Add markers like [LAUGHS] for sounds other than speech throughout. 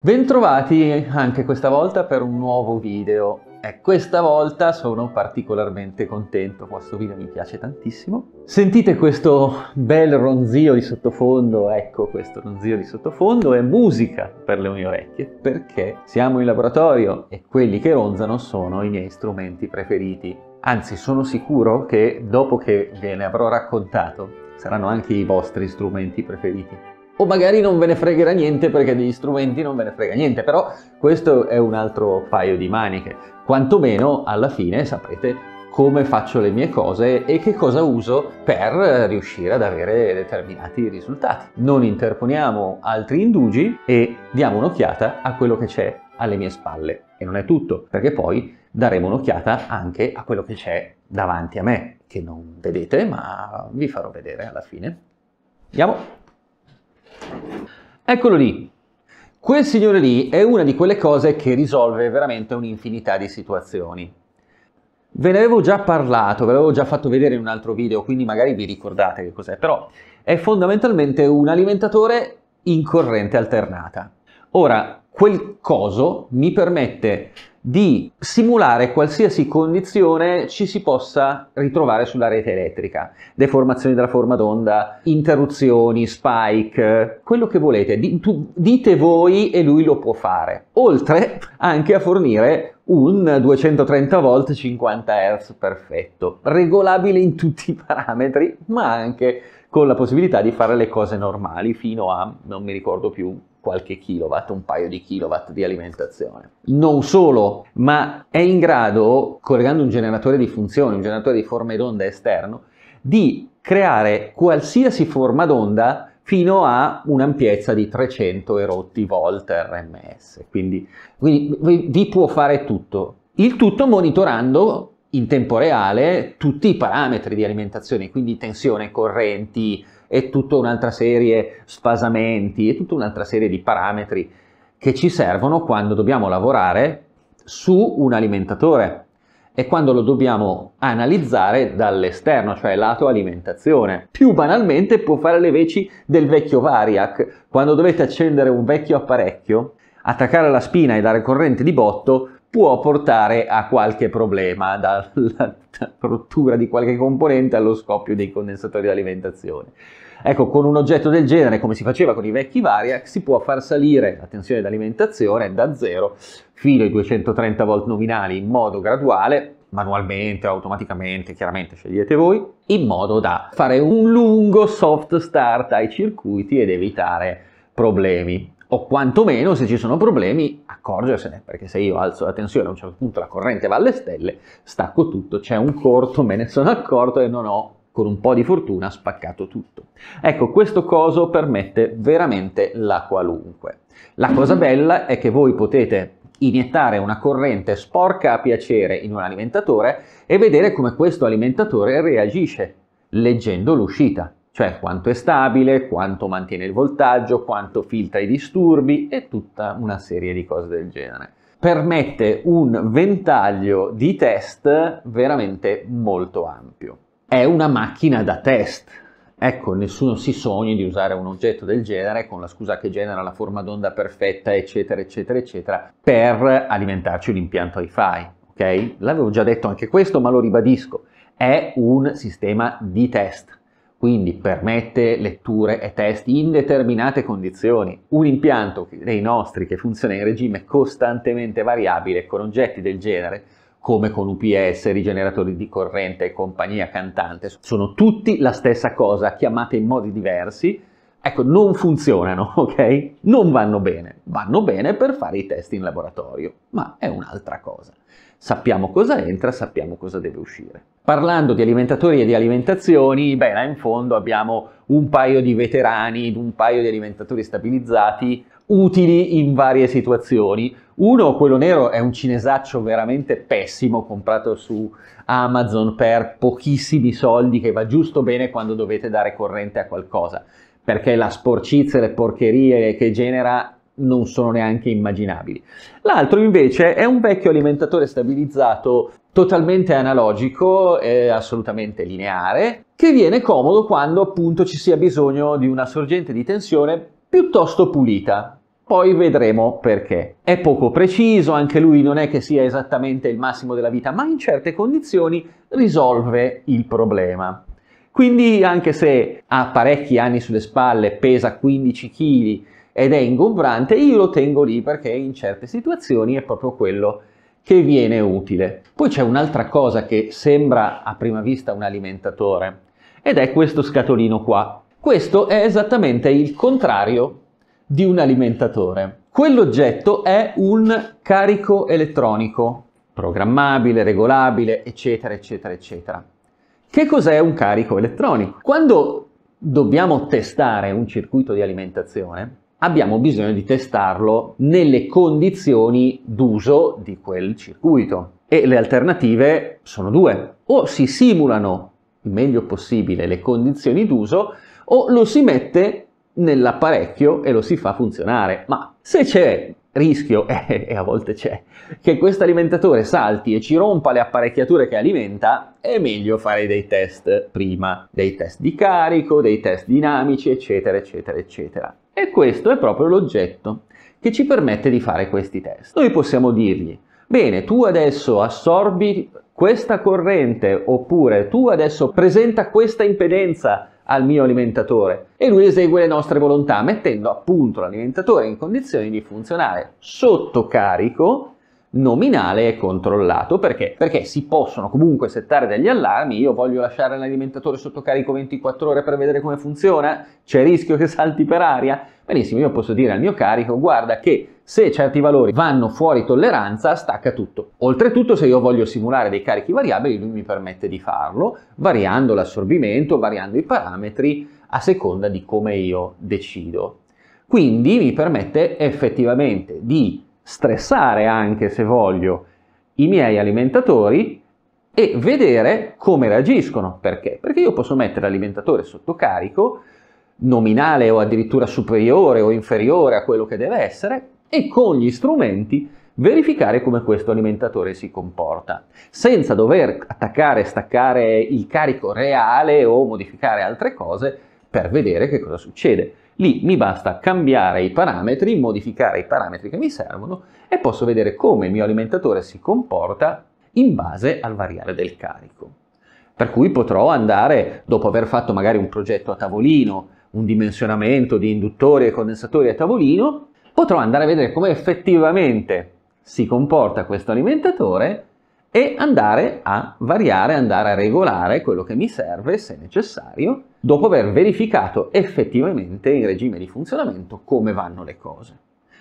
Bentrovati anche questa volta per un nuovo video. E questa volta sono particolarmente contento, questo video mi piace tantissimo. Sentite questo bel ronzio di sottofondo, ecco questo ronzio di sottofondo è musica per le mie orecchie perché siamo in laboratorio e quelli che ronzano sono i miei strumenti preferiti. Anzi, sono sicuro che dopo che ve ne avrò raccontato saranno anche i vostri strumenti preferiti o magari non ve ne fregherà niente perché degli strumenti non ve ne frega niente, però questo è un altro paio di maniche. Quantomeno alla fine saprete come faccio le mie cose e che cosa uso per riuscire ad avere determinati risultati. Non interponiamo altri indugi e diamo un'occhiata a quello che c'è alle mie spalle. E non è tutto, perché poi daremo un'occhiata anche a quello che c'è davanti a me, che non vedete, ma vi farò vedere alla fine. Andiamo! Eccolo lì. Quel signore lì è una di quelle cose che risolve veramente un'infinità di situazioni. Ve ne avevo già parlato, ve l'avevo già fatto vedere in un altro video, quindi magari vi ricordate che cos'è, però è fondamentalmente un alimentatore in corrente alternata. Ora, quel coso mi permette di simulare qualsiasi condizione ci si possa ritrovare sulla rete elettrica, deformazioni della forma d'onda, interruzioni, spike, quello che volete, dite voi e lui lo può fare, oltre anche a fornire un 230 volt 50 Hz perfetto, regolabile in tutti i parametri, ma anche con la possibilità di fare le cose normali fino a, non mi ricordo più, qualche kilowatt, un paio di kilowatt di alimentazione. Non solo, ma è in grado, collegando un generatore di funzioni, un generatore di forme d'onda esterno, di creare qualsiasi forma d'onda fino a un'ampiezza di 300 erotti volt RMS. Quindi, quindi vi può fare tutto. Il tutto monitorando in tempo reale tutti i parametri di alimentazione, quindi tensione, correnti, e tutta un'altra serie sfasamenti e tutta un'altra serie di parametri che ci servono quando dobbiamo lavorare su un alimentatore e quando lo dobbiamo analizzare dall'esterno, cioè lato alimentazione. Più banalmente può fare le veci del vecchio Variac. Quando dovete accendere un vecchio apparecchio, attaccare la spina e dare corrente di botto, può portare a qualche problema, dalla rottura di qualche componente allo scoppio dei condensatori d'alimentazione. Ecco, con un oggetto del genere, come si faceva con i vecchi Variac, eh, si può far salire la tensione d'alimentazione da zero fino ai 230 volt nominali in modo graduale, manualmente automaticamente, chiaramente scegliete voi, in modo da fare un lungo soft start ai circuiti ed evitare problemi o quantomeno se ci sono problemi accorgersene, perché se io alzo la tensione a un certo punto la corrente va alle stelle, stacco tutto, c'è un corto, me ne sono accorto e non ho con un po' di fortuna spaccato tutto. Ecco, questo coso permette veramente la qualunque. La cosa bella è che voi potete iniettare una corrente sporca a piacere in un alimentatore e vedere come questo alimentatore reagisce leggendo l'uscita cioè quanto è stabile, quanto mantiene il voltaggio, quanto filtra i disturbi e tutta una serie di cose del genere. Permette un ventaglio di test veramente molto ampio. È una macchina da test, Ecco, nessuno si sogni di usare un oggetto del genere con la scusa che genera la forma d'onda perfetta, eccetera, eccetera, eccetera, per alimentarci un impianto wi fi ok? L'avevo già detto anche questo, ma lo ribadisco. È un sistema di test quindi permette letture e test in determinate condizioni. Un impianto dei nostri che funziona in regime costantemente variabile con oggetti del genere, come con UPS, rigeneratori di corrente e compagnia cantante, sono tutti la stessa cosa, chiamate in modi diversi, ecco, non funzionano, [LAUGHS] ok? Non vanno bene, vanno bene per fare i test in laboratorio, ma è un'altra cosa sappiamo cosa entra, sappiamo cosa deve uscire. Parlando di alimentatori e di alimentazioni, beh, là in fondo abbiamo un paio di veterani, un paio di alimentatori stabilizzati utili in varie situazioni. Uno, quello nero, è un cinesaccio veramente pessimo, comprato su Amazon per pochissimi soldi, che va giusto bene quando dovete dare corrente a qualcosa, perché la sporcizia e le porcherie che genera non sono neanche immaginabili. L'altro invece è un vecchio alimentatore stabilizzato totalmente analogico, e assolutamente lineare, che viene comodo quando appunto ci sia bisogno di una sorgente di tensione piuttosto pulita. Poi vedremo perché. È poco preciso, anche lui non è che sia esattamente il massimo della vita, ma in certe condizioni risolve il problema. Quindi anche se ha parecchi anni sulle spalle, pesa 15 kg, ed è ingombrante, io lo tengo lì perché in certe situazioni è proprio quello che viene utile. Poi c'è un'altra cosa che sembra a prima vista un alimentatore ed è questo scatolino qua. Questo è esattamente il contrario di un alimentatore. Quell'oggetto è un carico elettronico, programmabile, regolabile, eccetera, eccetera, eccetera. Che cos'è un carico elettronico? Quando dobbiamo testare un circuito di alimentazione, abbiamo bisogno di testarlo nelle condizioni d'uso di quel circuito. E le alternative sono due. O si simulano il meglio possibile le condizioni d'uso o lo si mette nell'apparecchio e lo si fa funzionare. Ma se c'è rischio, [LAUGHS] eh, e a volte c'è, che questo alimentatore salti e ci rompa le apparecchiature che alimenta, è meglio fare dei test prima, dei test di carico, dei test dinamici, eccetera, eccetera, eccetera. E questo è proprio l'oggetto che ci permette di fare questi test. Noi possiamo dirgli, bene, tu adesso assorbi questa corrente oppure tu adesso presenta questa impedenza al mio alimentatore e lui esegue le nostre volontà mettendo appunto l'alimentatore in condizioni di funzionare sotto carico nominale è controllato. Perché? Perché si possono comunque settare degli allarmi, io voglio lasciare l'alimentatore sotto carico 24 ore per vedere come funziona, c'è rischio che salti per aria? Benissimo, io posso dire al mio carico, guarda che se certi valori vanno fuori tolleranza, stacca tutto. Oltretutto, se io voglio simulare dei carichi variabili, lui mi permette di farlo, variando l'assorbimento, variando i parametri, a seconda di come io decido. Quindi mi permette effettivamente di stressare anche se voglio i miei alimentatori e vedere come reagiscono. Perché? Perché io posso mettere l'alimentatore sotto carico, nominale o addirittura superiore o inferiore a quello che deve essere, e con gli strumenti verificare come questo alimentatore si comporta, senza dover attaccare e staccare il carico reale o modificare altre cose per vedere che cosa succede. Lì mi basta cambiare i parametri, modificare i parametri che mi servono e posso vedere come il mio alimentatore si comporta in base al variare del carico. Per cui potrò andare, dopo aver fatto magari un progetto a tavolino, un dimensionamento di induttori e condensatori a tavolino, potrò andare a vedere come effettivamente si comporta questo alimentatore e andare a variare, andare a regolare quello che mi serve se necessario, dopo aver verificato effettivamente in regime di funzionamento come vanno le cose.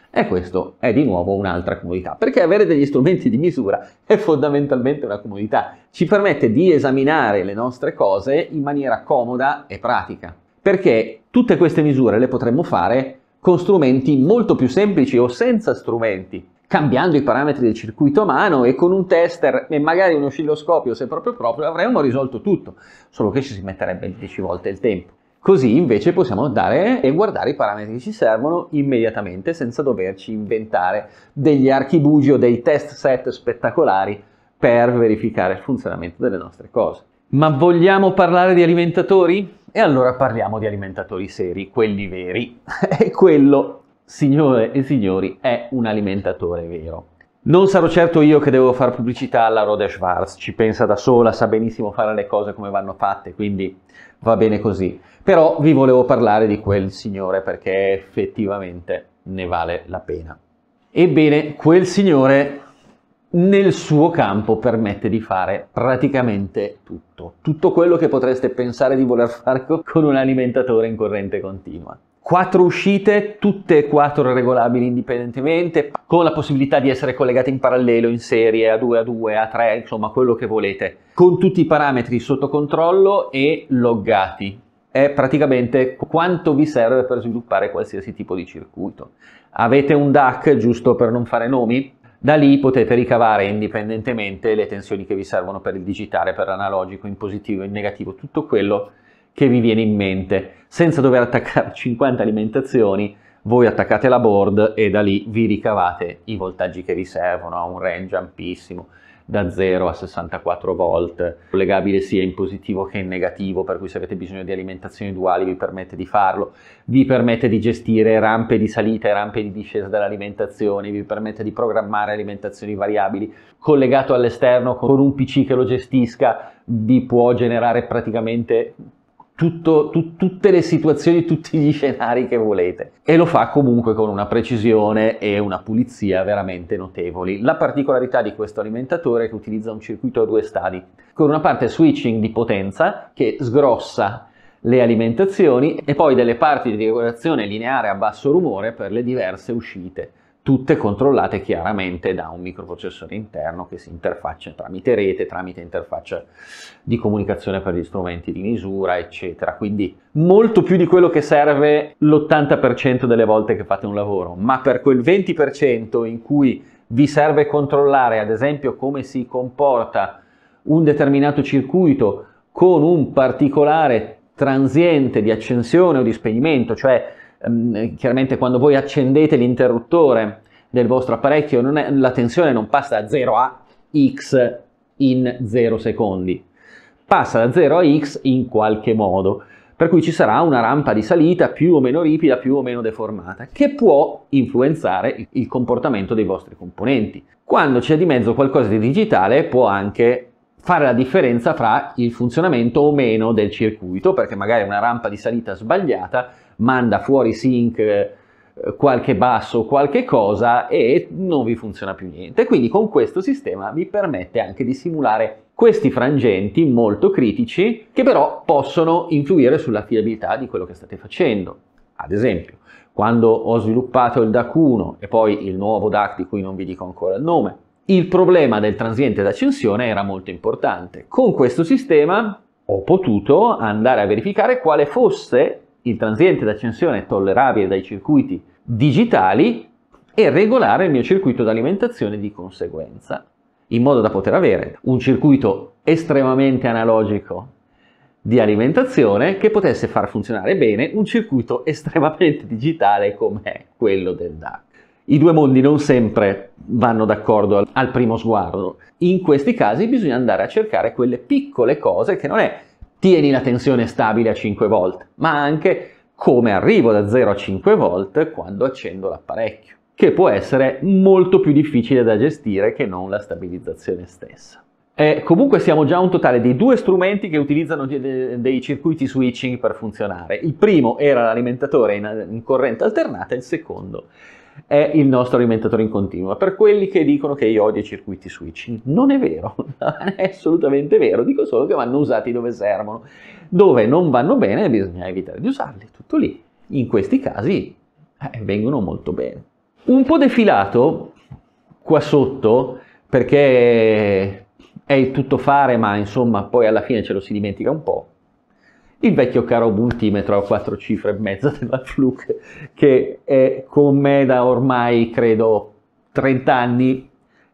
E questo è di nuovo un'altra comodità, perché avere degli strumenti di misura è fondamentalmente una comodità, ci permette di esaminare le nostre cose in maniera comoda e pratica, perché tutte queste misure le potremmo fare con strumenti molto più semplici o senza strumenti, cambiando i parametri del circuito a mano e con un tester e magari un oscilloscopio se proprio proprio avremmo risolto tutto, solo che ci si metterebbe 10 volte il tempo. Così invece possiamo andare e guardare i parametri che ci servono immediatamente senza doverci inventare degli archibugi o dei test set spettacolari per verificare il funzionamento delle nostre cose. Ma vogliamo parlare di alimentatori? E allora parliamo di alimentatori seri, quelli veri. [LAUGHS] e quello signore e signori, è un alimentatore vero. Non sarò certo io che devo fare pubblicità alla Rode Schwarz, ci pensa da sola, sa benissimo fare le cose come vanno fatte, quindi va bene così. Però vi volevo parlare di quel signore perché effettivamente ne vale la pena. Ebbene, quel signore nel suo campo permette di fare praticamente tutto, tutto quello che potreste pensare di voler fare [LAUGHS] con un alimentatore in corrente continua. Quattro uscite, tutte e quattro regolabili indipendentemente, con la possibilità di essere collegate in parallelo, in serie, a 2 a 2, a 3, insomma quello che volete, con tutti i parametri sotto controllo e loggati. È praticamente quanto vi serve per sviluppare qualsiasi tipo di circuito. Avete un DAC, giusto per non fare nomi? Da lì potete ricavare indipendentemente le tensioni che vi servono per il digitale, per l'analogico, in positivo, in negativo, tutto quello che vi viene in mente senza dover attaccare 50 [LAUGHS] alimentazioni, voi attaccate la board e da lì vi ricavate i voltaggi che vi servono, ha un range ampissimo da 0 a 64 volt, collegabile sia in positivo che in negativo, per cui se avete bisogno di alimentazioni duali vi permette di farlo, vi permette di gestire rampe di salita e rampe di discesa dell'alimentazione, vi permette di programmare alimentazioni variabili, collegato all'esterno con un PC che lo gestisca, vi può generare praticamente tutto, tu, tutte le situazioni, tutti gli scenari che volete. E lo fa comunque con una precisione e una pulizia veramente notevoli. La particolarità di questo alimentatore è che utilizza un circuito a due stadi, con una parte switching di potenza che sgrossa le alimentazioni e poi delle parti di regolazione lineare a basso rumore per le diverse uscite tutte controllate chiaramente da un microprocessore interno che si interfaccia tramite rete, tramite interfaccia di comunicazione per gli strumenti di misura, eccetera. Quindi molto più di quello che serve l'80% delle volte che fate un lavoro, ma per quel 20% in cui vi serve controllare ad esempio come si comporta un determinato circuito con un particolare transiente di accensione o di spegnimento, cioè Ehm, eh, chiaramente quando voi accendete l'interruttore del vostro apparecchio è, la tensione non passa da 0 a x in 0 secondi, passa da 0 a x in qualche modo, per cui ci sarà una rampa di salita più o meno ripida, più o meno deformata, che può influenzare il comportamento dei vostri componenti. Quando c'è di mezzo qualcosa di digitale può anche fare la differenza fra il funzionamento o meno del circuito, perché magari una rampa di salita sbagliata manda fuori sync eh, qualche basso, o qualche cosa e non vi funziona più niente. Quindi con questo sistema vi permette anche di simulare questi frangenti molto critici che però possono influire sulla fiabilità di quello che state facendo. Ad esempio, quando ho sviluppato il DAC 1 e poi il nuovo DAC di cui non vi dico ancora il nome, il problema del transiente d'accensione era molto importante. Con questo sistema ho potuto andare a verificare quale fosse il transiente d'accensione tollerabile dai circuiti digitali e regolare il mio circuito d'alimentazione di conseguenza, in modo da poter avere un circuito estremamente analogico di alimentazione che potesse far funzionare bene un circuito [LAUGHS] estremamente digitale come quello del DAC. I due mondi non sempre vanno d'accordo al primo sguardo. In questi casi bisogna andare a cercare quelle piccole cose che non è tieni la tensione stabile a 5 volt, ma anche come arrivo da 0 a 5 volt quando accendo l'apparecchio, che può essere molto più difficile da gestire che non la stabilizzazione stessa. Eh, comunque siamo già a un totale di due strumenti che utilizzano de dei circuiti switching per funzionare. Il primo era l'alimentatore in, in corrente alternata, il secondo è il nostro alimentatore in continua. Per quelli che dicono che io odio i circuiti switching, non è vero, [LAUGHS] non è assolutamente vero, dico solo che vanno usati dove servono. Dove non vanno bene bisogna evitare di usarli, tutto lì. In questi casi eh, vengono molto bene. Un po' defilato qua sotto, perché è il tutto fare, ma insomma poi alla fine ce lo si dimentica un po' il vecchio caro multimetro a quattro cifre e mezzo della Fluke che è con me da ormai credo 30 anni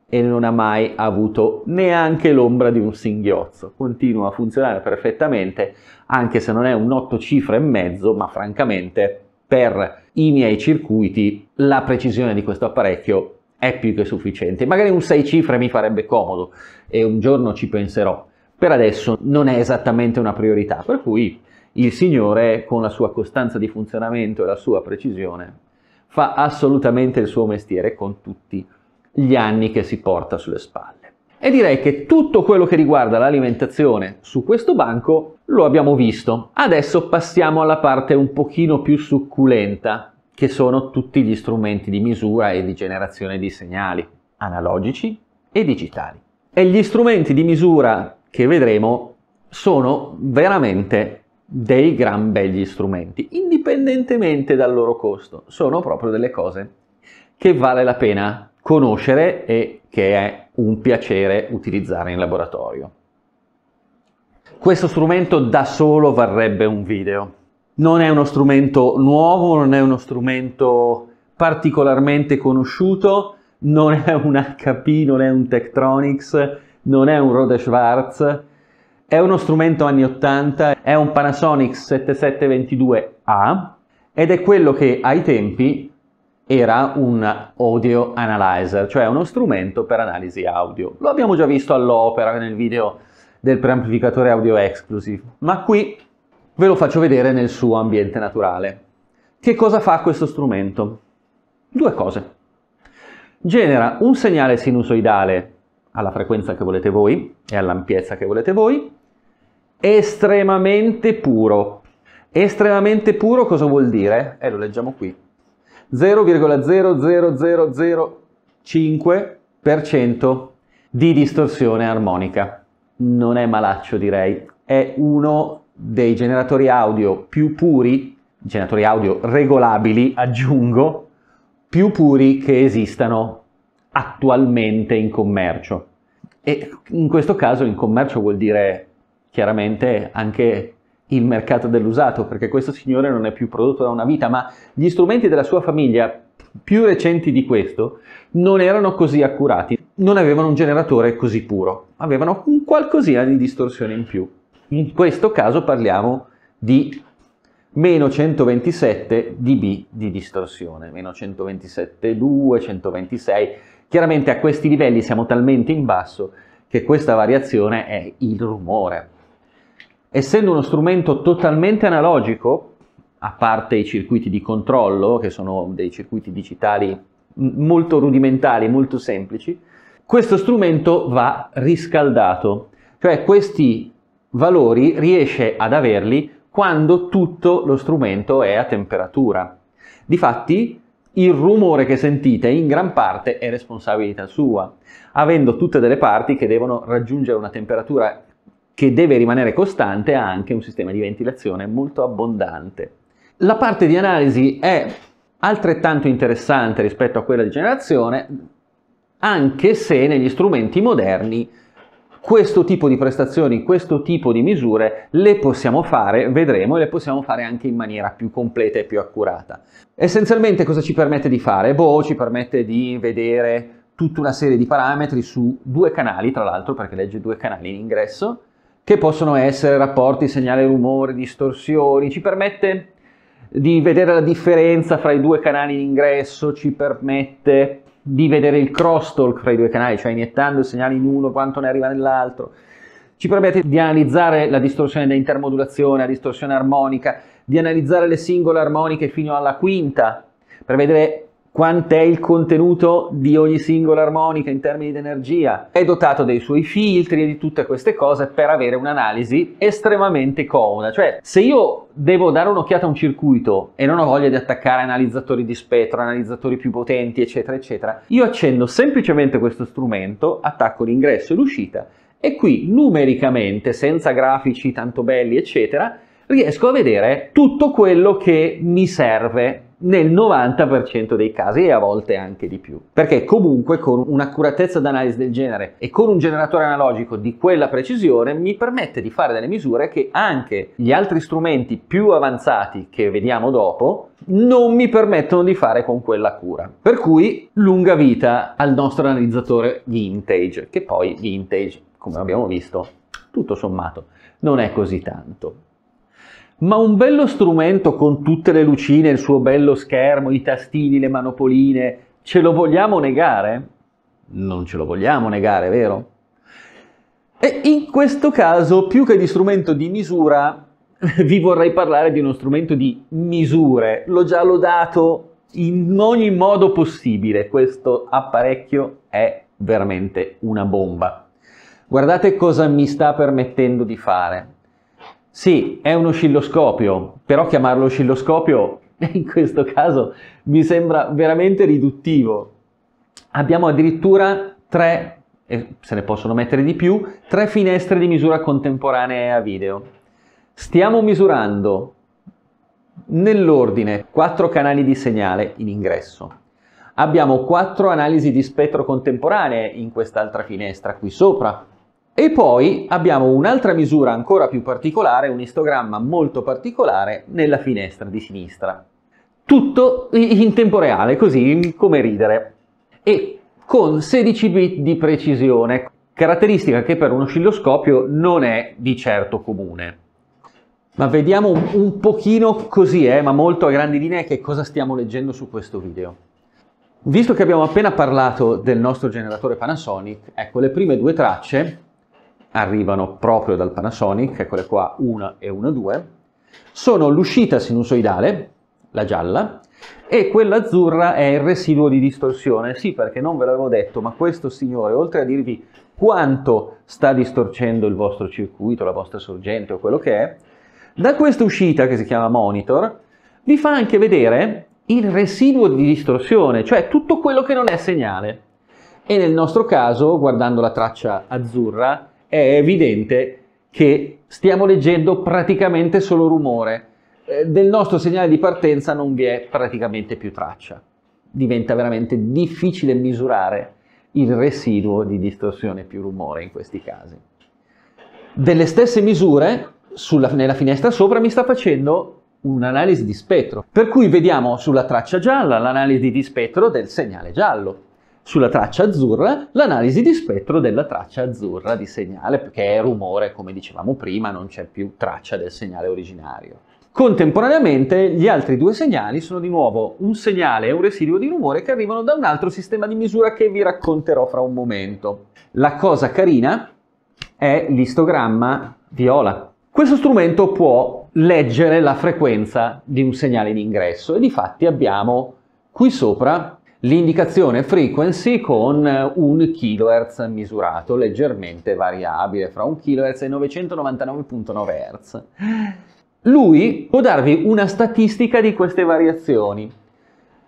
e non ha mai avuto neanche l'ombra di un singhiozzo. Continua a funzionare perfettamente, anche se non è un 8 cifre e mezzo, ma francamente per i miei circuiti la precisione di questo apparecchio è più che sufficiente. Magari un 6 cifre mi farebbe comodo e un giorno ci penserò per adesso non è esattamente una priorità, per cui il Signore con la sua costanza di funzionamento e la sua precisione fa assolutamente il suo mestiere con tutti gli anni che si porta sulle spalle. E direi che tutto quello che riguarda l'alimentazione su questo banco lo abbiamo visto. Adesso passiamo alla parte un pochino più succulenta, che sono tutti gli strumenti di misura e di generazione di segnali, analogici e digitali. E gli strumenti di misura che vedremo sono veramente dei gran begli strumenti, indipendentemente dal loro costo, sono proprio delle cose che vale la pena conoscere e che è un piacere utilizzare in laboratorio. Questo strumento da solo varrebbe un video. Non è uno strumento nuovo, non è uno strumento particolarmente conosciuto, non è un HP, non è un Tektronix, non è un Rode Schwarz, è uno strumento anni 80, è un Panasonic 7722A ed è quello che ai tempi era un audio analyzer, cioè uno strumento per analisi audio. Lo abbiamo già visto all'opera nel video del preamplificatore audio exclusive, ma qui ve lo faccio vedere nel suo ambiente naturale. Che cosa fa questo strumento? Due cose. Genera un segnale sinusoidale alla frequenza che volete voi e all'ampiezza che volete voi, estremamente puro. Estremamente puro cosa vuol dire? Eh, lo leggiamo qui. 0,00005% di distorsione armonica. Non è malaccio direi, è uno dei generatori audio più puri, generatori audio regolabili aggiungo, più puri che esistano attualmente in commercio. E in questo caso in commercio vuol dire chiaramente anche il mercato dell'usato, perché questo signore non è più prodotto da una vita, ma gli strumenti della sua famiglia più recenti di questo non erano così accurati, non avevano un generatore così puro, avevano un qualcosina di distorsione in più. In questo caso parliamo di meno 127 dB di distorsione, meno 127,2, 126, Chiaramente a questi livelli siamo talmente in basso che questa variazione è il rumore. Essendo uno strumento totalmente analogico, a parte i circuiti di controllo, che sono dei circuiti digitali molto rudimentali, molto semplici, questo strumento va riscaldato, cioè questi valori riesce ad averli quando tutto lo strumento è a temperatura. Difatti il rumore che sentite in gran parte è responsabilità sua, avendo tutte delle parti che devono raggiungere una temperatura che deve rimanere costante ha anche un sistema di ventilazione molto abbondante. La parte di analisi è altrettanto interessante rispetto a quella di generazione, anche se negli strumenti moderni questo tipo di prestazioni, questo tipo di misure le possiamo fare, vedremo, e le possiamo fare anche in maniera più completa e più accurata. Essenzialmente cosa ci permette di fare? Boh, ci permette di vedere tutta una serie di parametri su due canali, tra l'altro perché legge due canali in ingresso, che possono essere rapporti, segnale rumore, distorsioni, ci permette di vedere la differenza fra i due canali in ingresso, ci permette di vedere il crosstalk fra i due canali, cioè iniettando il segnale in uno quanto ne arriva nell'altro. Ci permette di analizzare la distorsione da intermodulazione, la distorsione armonica, di analizzare le singole armoniche fino alla quinta, per vedere quant'è il contenuto di ogni singola armonica in termini di energia. È dotato dei suoi filtri e di tutte queste cose per avere un'analisi estremamente comoda. Cioè, se io devo dare un'occhiata a un circuito e non ho voglia di attaccare analizzatori di spettro, analizzatori più potenti, eccetera, eccetera, io accendo semplicemente questo strumento, attacco l'ingresso e l'uscita e qui numericamente, senza grafici tanto belli, eccetera, riesco a vedere tutto quello che mi serve nel 90% dei casi e a volte anche di più. Perché comunque con un'accuratezza d'analisi del genere e con un generatore analogico di quella precisione mi permette di fare delle misure che anche gli altri strumenti più avanzati che vediamo dopo non mi permettono di fare con quella cura. Per cui lunga vita al nostro analizzatore Vintage, che poi Vintage, come abbiamo visto, tutto sommato non è così tanto ma un bello strumento con tutte le lucine, il suo bello schermo, i tastini, le manopoline, ce lo vogliamo negare? Non ce lo vogliamo negare, vero? E in questo caso, più che di strumento di misura, [LAUGHS] vi vorrei parlare di uno strumento di misure. L'ho già lodato in ogni modo possibile. Questo apparecchio è veramente una bomba. Guardate cosa mi sta permettendo di fare. Sì, è un oscilloscopio, però chiamarlo oscilloscopio [LAUGHS] in questo caso mi sembra veramente riduttivo. Abbiamo addirittura tre, e se ne possono mettere di più, tre finestre di misura contemporanea a video. Stiamo misurando nell'ordine quattro canali di segnale in ingresso. Abbiamo quattro analisi di spettro contemporanee in quest'altra finestra qui sopra, e poi abbiamo un'altra misura ancora più particolare, un istogramma molto particolare nella finestra di sinistra. Tutto in tempo reale, così come ridere. E con 16 bit di precisione, caratteristica che per un oscilloscopio non è di certo comune. Ma vediamo un pochino così, eh, ma molto a grandi linee, che cosa stiamo leggendo su questo video. Visto che abbiamo appena parlato del nostro generatore Panasonic, ecco le prime due tracce arrivano proprio dal Panasonic, eccole qua 1 e 1.2, sono l'uscita sinusoidale, la gialla, e quella azzurra è il residuo di distorsione. Sì, perché non ve l'avevo detto, ma questo signore, oltre a dirvi quanto sta distorcendo il vostro circuito, la vostra sorgente o quello che è, da questa uscita che si chiama monitor vi fa anche vedere il residuo di distorsione, cioè tutto quello che non è segnale. E nel nostro caso, guardando la traccia azzurra, è evidente che stiamo leggendo praticamente solo rumore. Eh, del nostro segnale di partenza non vi è praticamente più traccia. Diventa veramente difficile misurare il residuo di distorsione più rumore in questi casi. Delle stesse misure, sulla, nella finestra sopra mi sta facendo un'analisi di spettro, per cui vediamo sulla traccia gialla l'analisi di spettro del segnale giallo sulla traccia azzurra l'analisi di spettro della traccia azzurra di segnale, perché è rumore, come dicevamo prima, non c'è più traccia del segnale originario. Contemporaneamente gli altri due segnali sono di nuovo un segnale e un residuo di rumore che arrivano da un altro sistema di misura che vi racconterò fra un momento. La cosa carina è l'istogramma viola. Questo strumento può leggere la frequenza di un segnale in ingresso e di fatti abbiamo qui sopra l'indicazione frequency con eh, un kHz misurato, leggermente variabile fra 1 kHz e 999.9 Hz. Lui può darvi una statistica di queste variazioni,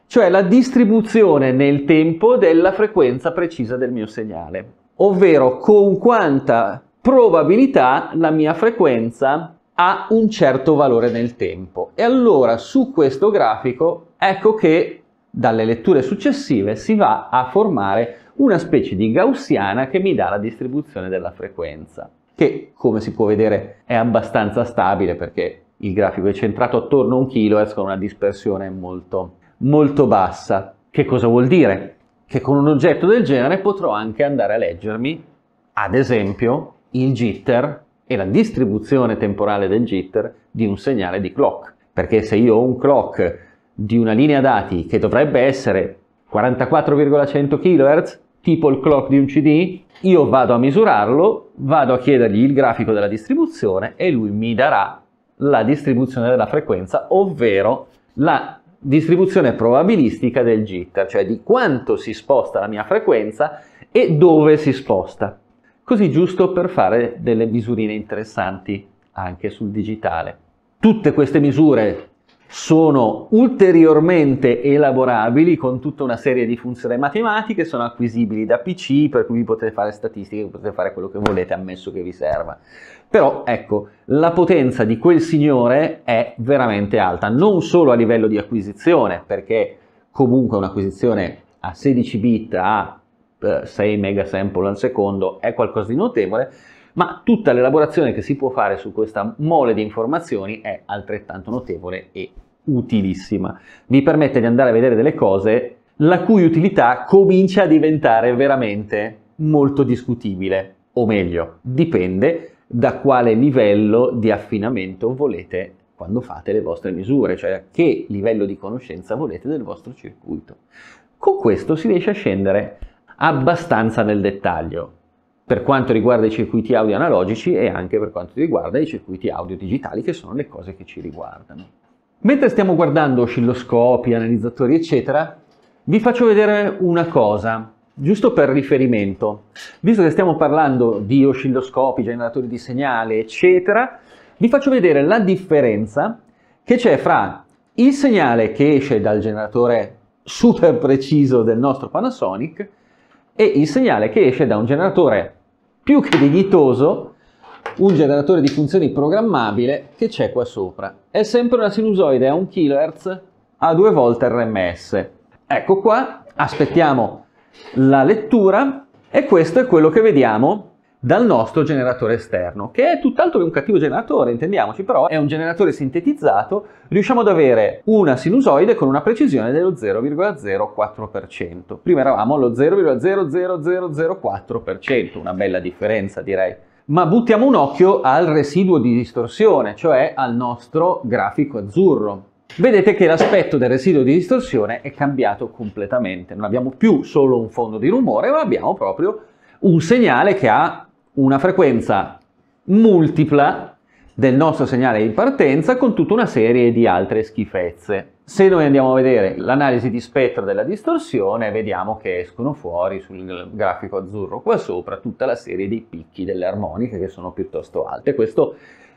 cioè la distribuzione nel tempo della frequenza precisa del mio segnale, ovvero con quanta probabilità la mia frequenza ha un certo valore nel tempo. E allora su questo grafico ecco che dalle letture successive si va a formare una specie di gaussiana che mi dà la distribuzione della frequenza, che come si può vedere è abbastanza stabile perché il grafico è centrato attorno a un kHz con una dispersione molto, molto bassa. Che cosa vuol dire? Che con un oggetto del genere potrò anche andare a leggermi, ad esempio, il jitter e la distribuzione temporale del jitter di un segnale di clock. Perché se io ho un clock di una linea dati che dovrebbe essere 44,100 kHz, tipo il clock di un CD, io vado a misurarlo, vado a chiedergli il grafico della distribuzione e lui mi darà la distribuzione della frequenza, ovvero la distribuzione probabilistica del jitter, cioè di quanto si sposta la mia frequenza e dove si sposta. Così giusto per fare delle misurine interessanti anche sul digitale. Tutte queste misure sono ulteriormente elaborabili con tutta una serie di funzioni matematiche, sono acquisibili da PC, per cui vi potete fare statistiche, potete fare quello che volete, ammesso che vi serva. Però ecco, la potenza di quel signore è veramente alta, non solo a livello di acquisizione, perché comunque un'acquisizione a 16 bit a 6 eh, mega sample al secondo è qualcosa di notevole, ma tutta l'elaborazione che si può fare su questa mole di informazioni è altrettanto notevole e utilissima. Vi permette di andare a vedere delle cose la cui utilità comincia a diventare veramente molto discutibile, o meglio, dipende da quale livello di affinamento volete quando fate le vostre misure, cioè a che livello di conoscenza volete del vostro circuito. Con questo si riesce a scendere abbastanza nel dettaglio per quanto riguarda i circuiti audio analogici e anche per quanto riguarda i circuiti audio digitali che sono le cose che ci riguardano. Mentre stiamo guardando oscilloscopi, analizzatori, eccetera, vi faccio vedere una cosa, giusto per riferimento. Visto che stiamo parlando di oscilloscopi, generatori di segnale, eccetera, vi faccio vedere la differenza che c'è fra il segnale che esce dal generatore super preciso del nostro Panasonic e il segnale che esce da un generatore più che dignitoso un generatore di funzioni programmabile che c'è qua sopra. È sempre una sinusoide a 1 kHz a 2 volte RMS. Ecco qua, aspettiamo la lettura e questo è quello che vediamo dal nostro generatore esterno, che è tutt'altro che un cattivo generatore, intendiamoci, però è un generatore sintetizzato, riusciamo ad avere una sinusoide con una precisione dello 0,04%. Prima eravamo allo 0,00004%, una bella differenza direi ma buttiamo un occhio al residuo di distorsione, cioè al nostro grafico azzurro. Vedete che l'aspetto del residuo di distorsione è cambiato completamente, non abbiamo più solo un fondo di rumore, ma abbiamo proprio un segnale che ha una frequenza multipla del nostro segnale di partenza con tutta una serie di altre schifezze. Se noi andiamo a vedere l'analisi di spettro della distorsione, vediamo che escono fuori sul grafico azzurro qua sopra tutta la serie dei picchi delle armoniche che sono piuttosto alte. Questo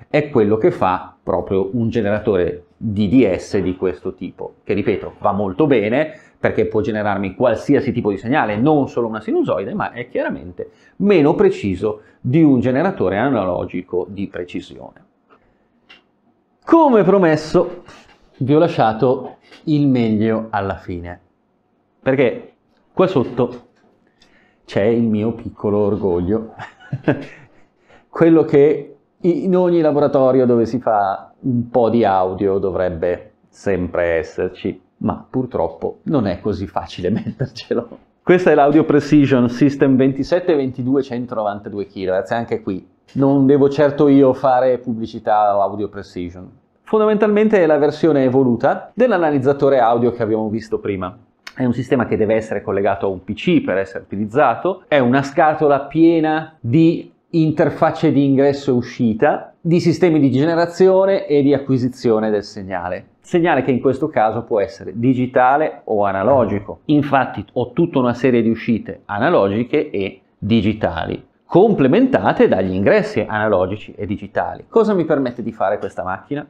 è quello che fa proprio un generatore DDS di questo tipo, che ripeto va molto bene perché può generarmi qualsiasi tipo di segnale, non solo una sinusoide, ma è chiaramente meno preciso di un generatore analogico di precisione. Come promesso, vi ho lasciato il meglio alla fine, perché qua sotto c'è il mio piccolo orgoglio, [LAUGHS] quello che in ogni laboratorio dove si fa un po' di audio dovrebbe sempre esserci, ma purtroppo non è così facile [LAUGHS] mettercelo. Questa è l'Audio Precision System 2722 192 kHz, anche qui non devo certo io fare pubblicità o audio precision. Fondamentalmente è la versione evoluta dell'analizzatore audio che abbiamo visto prima. È un sistema che deve essere collegato a un PC per essere utilizzato, è una scatola piena di interfacce di ingresso e uscita, di sistemi di generazione e di acquisizione del segnale. Segnale che in questo caso può essere digitale o analogico. Infatti ho tutta una serie di uscite analogiche e digitali complementate dagli ingressi analogici e digitali. Cosa mi permette di fare questa macchina?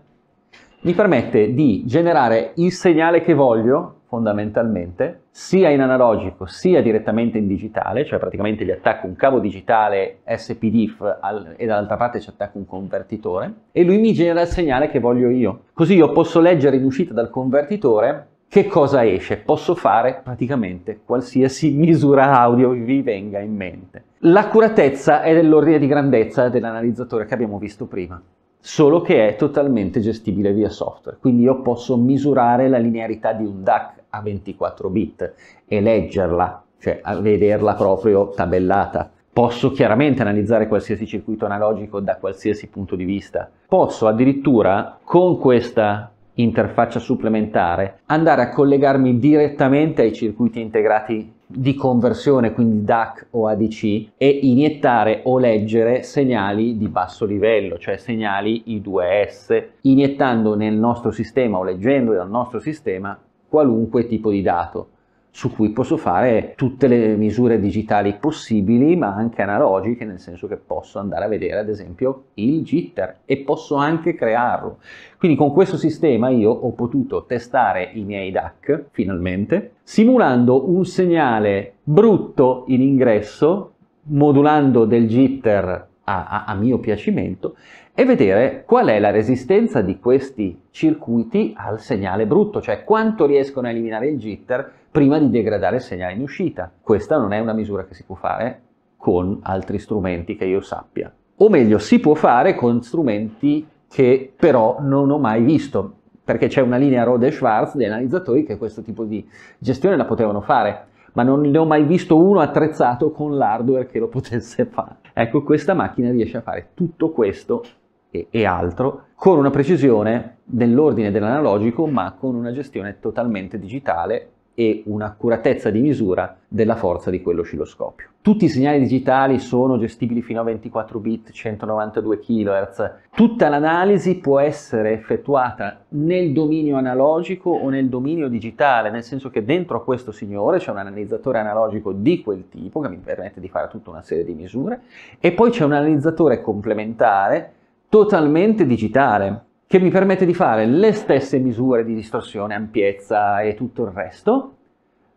Mi permette di generare il segnale che voglio fondamentalmente sia in analogico sia direttamente in digitale, cioè praticamente gli attacco un cavo digitale SPDIF al, e dall'altra parte ci attacco un convertitore e lui mi genera il segnale che voglio io. Così io posso leggere in uscita dal convertitore che cosa esce? Posso fare praticamente qualsiasi [LAUGHS] misura audio vi venga in mente. L'accuratezza è dell'ordine di grandezza dell'analizzatore che abbiamo visto prima, solo che è totalmente gestibile via software, quindi io posso misurare la linearità di un DAC a 24 bit e leggerla, cioè vederla proprio tabellata. Posso chiaramente analizzare qualsiasi circuito analogico da qualsiasi punto di vista. Posso addirittura con questa interfaccia supplementare, andare a collegarmi direttamente ai circuiti integrati di conversione, quindi DAC o ADC, e iniettare o leggere segnali di basso livello, cioè segnali I2S, iniettando nel nostro sistema o leggendo dal nostro sistema qualunque tipo di dato su cui posso fare tutte le misure digitali possibili, ma anche analogiche, nel senso che posso andare a vedere ad esempio il jitter e posso anche crearlo. Quindi con questo sistema io ho potuto testare i miei DAC, finalmente, simulando un segnale brutto in ingresso, modulando del jitter a, a, a mio piacimento, e vedere qual è la resistenza di questi circuiti al segnale brutto, cioè quanto riescono a eliminare il jitter prima di degradare il segnale in uscita. Questa non è una misura che si può fare con altri strumenti che io sappia. O meglio, si può fare con strumenti che però non ho mai visto, perché c'è una linea Rode e Schwarz di analizzatori che questo tipo di gestione la potevano fare, ma non ne ho mai visto uno attrezzato con l'hardware che lo [LAUGHS] potesse fare. Ecco, questa macchina riesce a fare tutto questo e, e altro con una precisione dell'ordine dell'analogico, ma con una gestione totalmente digitale e un'accuratezza di misura della forza di quell'oscilloscopio. Tutti i segnali digitali sono gestibili fino a 24 bit, 192 kHz. Tutta l'analisi può essere effettuata nel dominio analogico o nel dominio digitale, nel senso che dentro a questo signore c'è un analizzatore analogico di quel tipo che mi permette di fare tutta una serie di misure e poi c'è un analizzatore complementare totalmente digitale che mi permette di fare le stesse misure di distorsione, ampiezza e tutto il resto,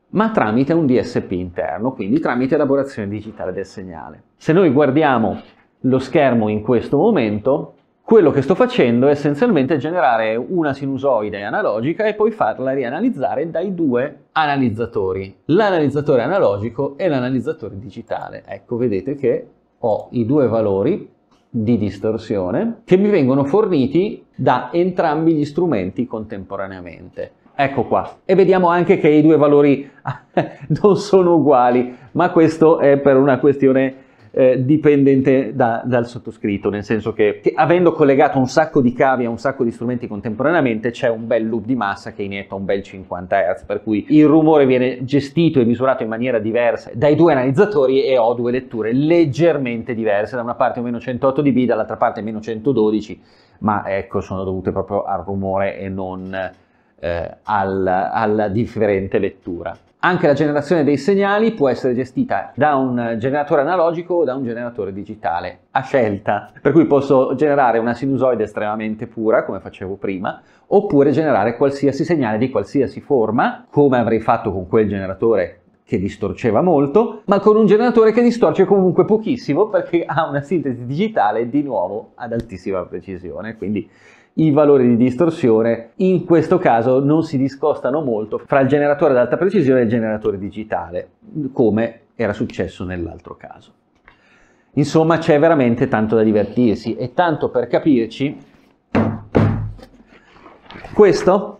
ma tramite un DSP interno, quindi tramite elaborazione digitale del segnale. Se noi guardiamo lo schermo in questo momento, quello che sto facendo è essenzialmente generare una sinusoide analogica e poi farla rianalizzare dai due analizzatori, l'analizzatore analogico e l'analizzatore digitale. Ecco, vedete che ho i due valori di distorsione che mi vengono forniti da entrambi gli strumenti contemporaneamente. Ecco qua. E vediamo anche che i due valori [LAUGHS] non sono uguali, ma questo è per una questione eh, dipendente da, dal sottoscritto, nel senso che, che, avendo collegato un sacco di cavi a un sacco di strumenti contemporaneamente c'è un bel loop di massa che inietta un bel 50 Hz, per cui il rumore viene gestito e misurato in maniera diversa dai due analizzatori e ho due letture leggermente diverse, da una parte meno 108 dB, dall'altra parte meno 112, ma ecco sono dovute proprio al rumore e non eh, alla, alla differente lettura. Anche la generazione dei segnali può essere gestita da un generatore analogico o da un generatore digitale, a scelta. Per cui posso generare una sinusoide estremamente pura, come facevo prima, oppure generare qualsiasi segnale di qualsiasi forma, come avrei fatto con quel generatore che distorceva molto, ma con un generatore che distorce comunque pochissimo perché ha una sintesi digitale di nuovo ad altissima precisione. Quindi i valori di distorsione in questo caso non si discostano molto fra il generatore ad alta precisione e il generatore digitale, come era successo nell'altro caso. Insomma, c'è veramente tanto da divertirsi e tanto per capirci, questo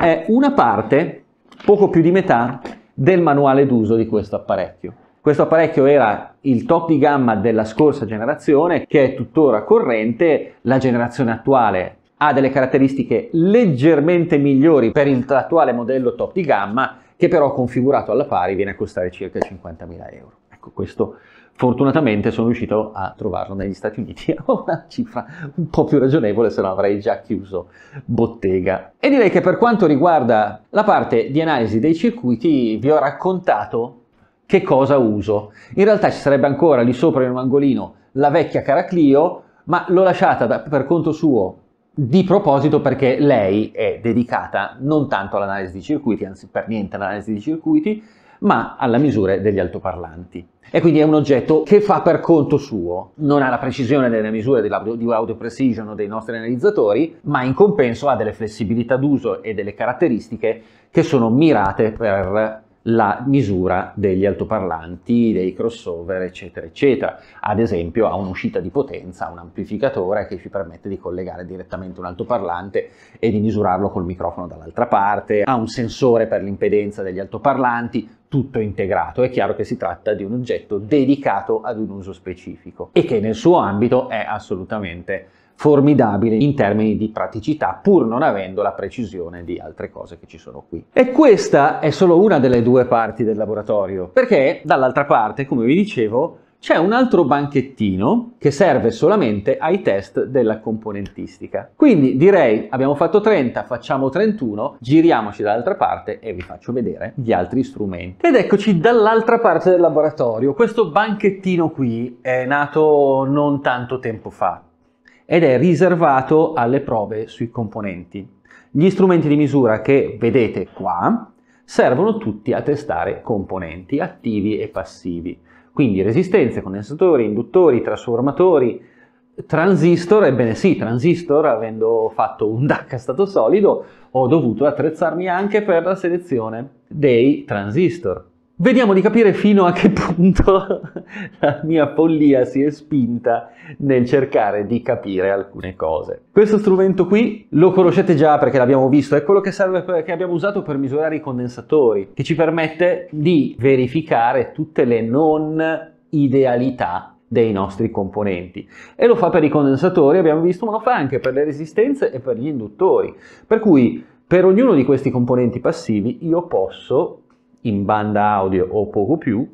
è una parte, poco più di metà, del manuale d'uso di questo apparecchio. Questo apparecchio era il top di gamma della scorsa generazione che è tuttora corrente, la generazione attuale ha delle caratteristiche leggermente migliori per l'attuale modello top di gamma che però configurato alla pari viene a costare circa 50.000 euro. Ecco questo fortunatamente sono riuscito a trovarlo negli Stati Uniti [LAUGHS] a una cifra un po' più ragionevole, se no avrei già chiuso bottega. E direi che per quanto riguarda la parte di analisi dei circuiti vi ho raccontato che cosa uso. In realtà ci sarebbe ancora lì sopra in un angolino la vecchia cara Clio, ma l'ho lasciata da, per conto suo di proposito perché lei è dedicata non tanto all'analisi di circuiti, anzi per niente all'analisi di circuiti, ma alla misura degli altoparlanti. E quindi è un oggetto che fa per conto suo, non ha la precisione delle misure di Audio Precision o dei nostri analizzatori, ma in compenso ha delle flessibilità d'uso e delle caratteristiche che sono mirate per la misura degli altoparlanti, dei crossover, eccetera, eccetera. Ad esempio ha un'uscita di potenza, un amplificatore che ci permette di collegare direttamente un altoparlante e di misurarlo col microfono dall'altra parte, ha un sensore per l'impedenza degli altoparlanti, tutto integrato. È chiaro che si tratta di un oggetto dedicato ad un uso specifico e che nel suo ambito è assolutamente formidabile in termini di praticità, pur non avendo la precisione di altre cose che ci sono qui. E questa è solo una delle due parti del laboratorio, perché dall'altra parte, come vi dicevo, c'è un altro banchettino che serve solamente ai test della componentistica. Quindi direi abbiamo fatto 30, facciamo 31, giriamoci dall'altra parte e vi faccio vedere gli altri strumenti. Ed eccoci dall'altra parte del laboratorio. Questo banchettino qui è nato non tanto tempo fa ed è riservato alle prove sui componenti. Gli strumenti di misura che vedete qua servono tutti a testare componenti attivi e passivi, quindi resistenze, condensatori, induttori, trasformatori, transistor, ebbene sì, transistor, avendo fatto un DAC a stato solido, ho dovuto attrezzarmi anche per la selezione dei transistor. Vediamo di capire fino a che [LAUGHS] punto la mia follia si è spinta nel cercare di capire alcune cose. Questo strumento qui lo conoscete già perché l'abbiamo visto, è quello che, per, che abbiamo usato per misurare i condensatori, che ci permette di verificare tutte le non idealità dei nostri componenti e lo fa per i condensatori abbiamo visto ma lo fa anche per le resistenze e per gli induttori per cui per ognuno di questi componenti passivi io posso in banda audio o poco più,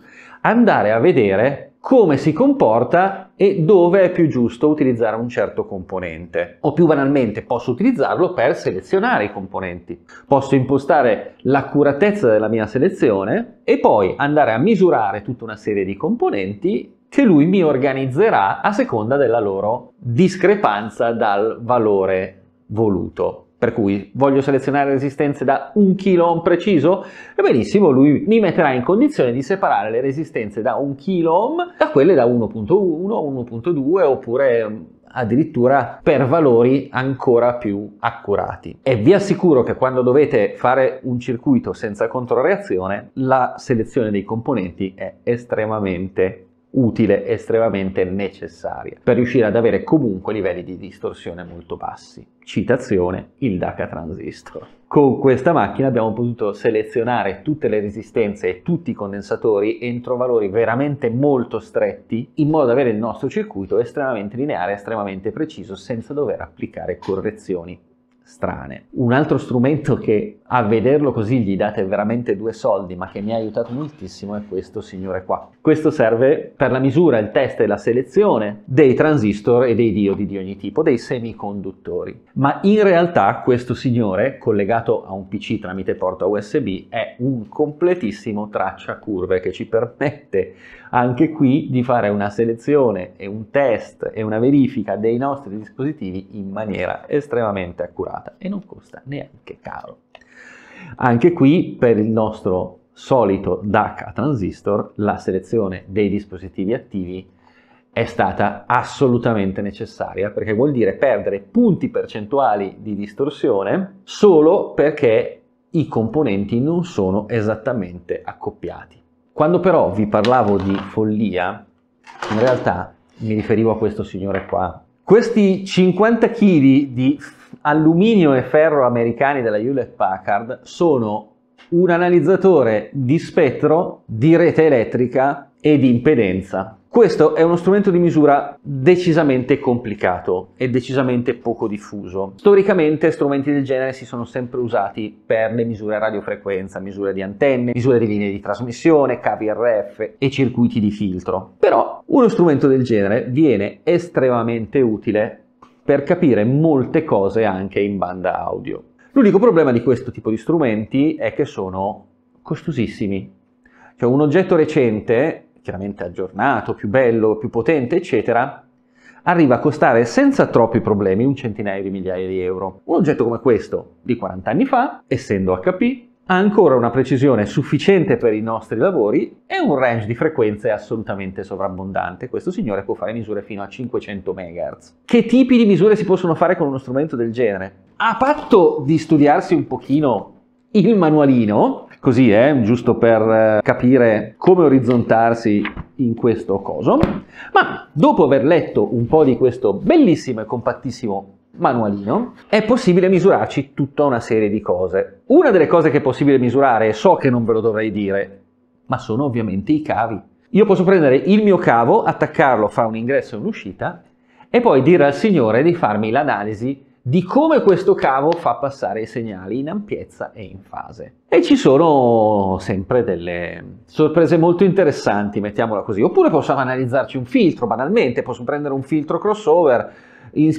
andare a vedere come si comporta e dove è più giusto utilizzare un certo componente. O più banalmente posso utilizzarlo per selezionare i componenti. Posso impostare l'accuratezza della mia selezione e poi andare a misurare tutta una serie di componenti che lui mi organizzerà a seconda della loro discrepanza dal valore voluto. Per cui voglio selezionare resistenze da 1 kilo preciso? E benissimo, lui mi metterà in condizione di separare le resistenze da 1 kilo da quelle da 1.1, 1.2 oppure mm, addirittura per valori ancora più accurati. E vi assicuro che quando dovete fare un circuito senza controreazione, la selezione dei componenti è estremamente utile e estremamente necessaria per riuscire ad avere comunque livelli di distorsione molto bassi. Citazione il DACA transistor. Con questa macchina abbiamo potuto selezionare tutte le resistenze e tutti i condensatori entro valori veramente molto stretti in modo da avere il nostro circuito estremamente lineare, estremamente preciso senza dover applicare correzioni strane. Un altro strumento che a vederlo così gli date veramente due soldi, ma che mi ha aiutato moltissimo è questo signore qua. Questo serve per la misura, il test e la selezione dei transistor e dei diodi di ogni tipo, dei semiconduttori. Ma in realtà questo signore, collegato a un PC tramite porta USB, è un completissimo traccia curve che ci permette anche qui di fare una selezione e un test e una verifica dei nostri dispositivi in maniera estremamente accurata e non costa neanche caro. Anche qui per il nostro solito DAC a transistor la selezione dei dispositivi attivi è stata assolutamente necessaria perché vuol dire perdere punti percentuali di distorsione solo perché i componenti non sono esattamente accoppiati. Quando però vi parlavo di follia, in realtà mi riferivo a questo signore qua. Questi 50 kg di alluminio e ferro americani della Hewlett Packard sono un analizzatore di spettro, di rete elettrica e di impedenza. Questo è uno strumento di misura decisamente complicato e decisamente poco diffuso. Storicamente strumenti del genere si sono sempre usati per le misure a radiofrequenza, misure di antenne, misure di linee di trasmissione, cavi RF e circuiti di filtro. Però uno strumento del genere viene estremamente utile per capire molte cose anche in banda audio. L'unico problema di questo tipo di strumenti è che sono costosissimi. Cioè un oggetto recente chiaramente aggiornato, più bello, più potente, eccetera, arriva a costare senza troppi problemi un centinaio di migliaia di euro. Un oggetto come questo, di 40 anni fa, essendo HP, ha ancora una precisione sufficiente per i nostri lavori e un range di frequenze assolutamente sovrabbondante. Questo signore può fare misure fino a 500 MHz. Che tipi di misure si possono fare con uno strumento del genere? A patto di studiarsi un pochino il manualino, così è, eh, giusto per eh, capire come orizzontarsi in questo coso. Ma dopo aver letto un po' di questo bellissimo e compattissimo manualino, è possibile misurarci tutta una serie di cose. Una delle cose che è possibile misurare, e so che non ve lo dovrei dire, ma sono ovviamente i cavi. Io posso prendere il mio cavo, attaccarlo fra un ingresso e un'uscita, e poi dire al signore di farmi l'analisi di come questo cavo fa passare i segnali in ampiezza e in fase. E ci sono sempre delle sorprese molto interessanti, mettiamola così. Oppure possiamo analizzarci un filtro, banalmente, posso prendere un filtro crossover,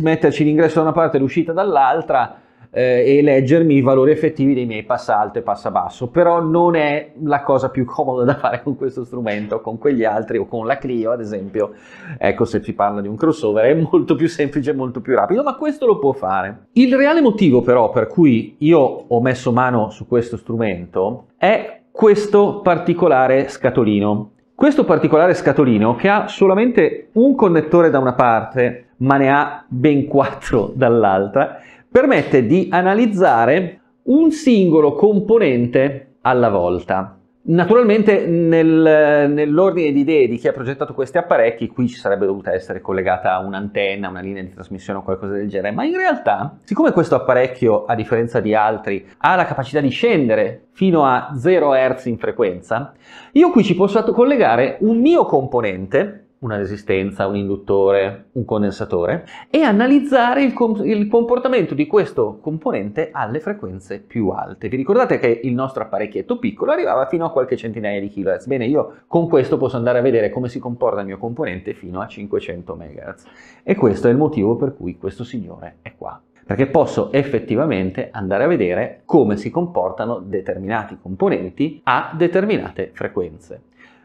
metterci l'ingresso da una parte e l'uscita dall'altra, eh, e leggermi i valori effettivi dei miei passa alto e passa basso, però non è la cosa più [LAUGHS] comoda da fare con questo strumento, con quegli altri o con la Clio ad esempio, ecco se si parla di un crossover, è molto più semplice e molto più rapido, ma questo lo può fare. Il reale motivo però per cui io ho messo mano su questo strumento è questo particolare scatolino. Questo particolare scatolino che ha solamente un connettore da una parte ma ne ha ben quattro [LAUGHS] dall'altra permette di analizzare un singolo componente alla volta. Naturalmente nel, nell'ordine di idee di chi ha progettato questi apparecchi qui ci sarebbe dovuta essere collegata un'antenna, una linea di trasmissione o qualcosa del genere, ma in realtà siccome questo apparecchio a differenza di altri ha la capacità di scendere fino a 0 Hz in frequenza, io qui ci posso collegare un mio componente una resistenza, un induttore, un condensatore e analizzare il, com il, comportamento di questo componente alle frequenze più alte. Vi ricordate che il nostro apparecchietto piccolo arrivava fino a qualche centinaia di kHz? Bene, io con questo posso andare a vedere come si comporta il mio componente fino a 500 MHz e questo è il motivo per cui questo signore è qua perché posso effettivamente andare a vedere come si comportano determinati componenti a determinate frequenze.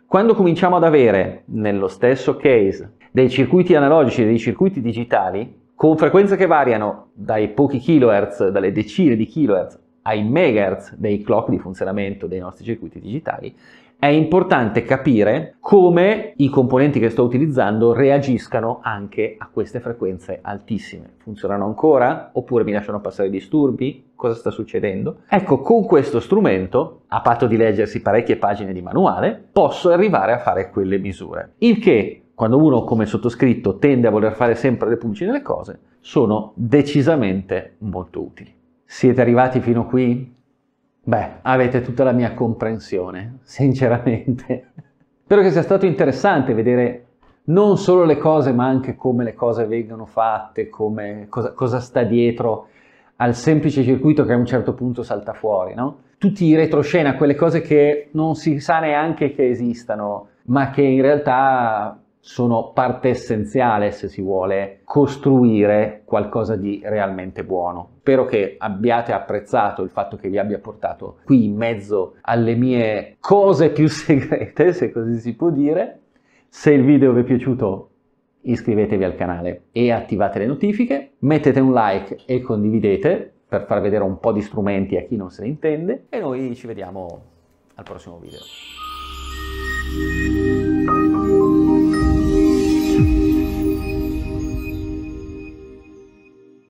Quando cominciamo ad avere nello stesso case dei circuiti analogici e dei circuiti digitali, con frequenze che variano dai pochi kHz, dalle decine di kHz ai megahertz dei clock di funzionamento dei nostri circuiti digitali, è importante capire come i componenti che sto utilizzando reagiscano anche a queste frequenze altissime. Funzionano ancora? Oppure mi lasciano passare disturbi? Cosa sta succedendo? Ecco, con questo strumento, a patto di leggersi parecchie pagine di manuale, posso arrivare a fare quelle misure. Il che, quando uno come sottoscritto tende a voler fare sempre le pulci delle cose, sono decisamente molto utili. Siete arrivati fino qui? Beh, avete tutta la mia comprensione, sinceramente. Spero che sia stato interessante vedere non solo le cose, ma anche come le cose vengono fatte, come, cosa, cosa, sta dietro al semplice circuito che a un certo punto salta fuori, no? Tutti i retroscena, quelle cose che non si sa neanche che esistano, ma che in realtà sono parte essenziale se si vuole costruire qualcosa di realmente buono. Spero che abbiate apprezzato il fatto che vi abbia portato qui in mezzo alle mie cose più [LAUGHS] segrete, se così si può dire. Se il video vi è piaciuto iscrivetevi al canale e attivate le notifiche, mettete un like e condividete per far vedere un po' di strumenti a chi non se ne intende e noi ci vediamo al prossimo video.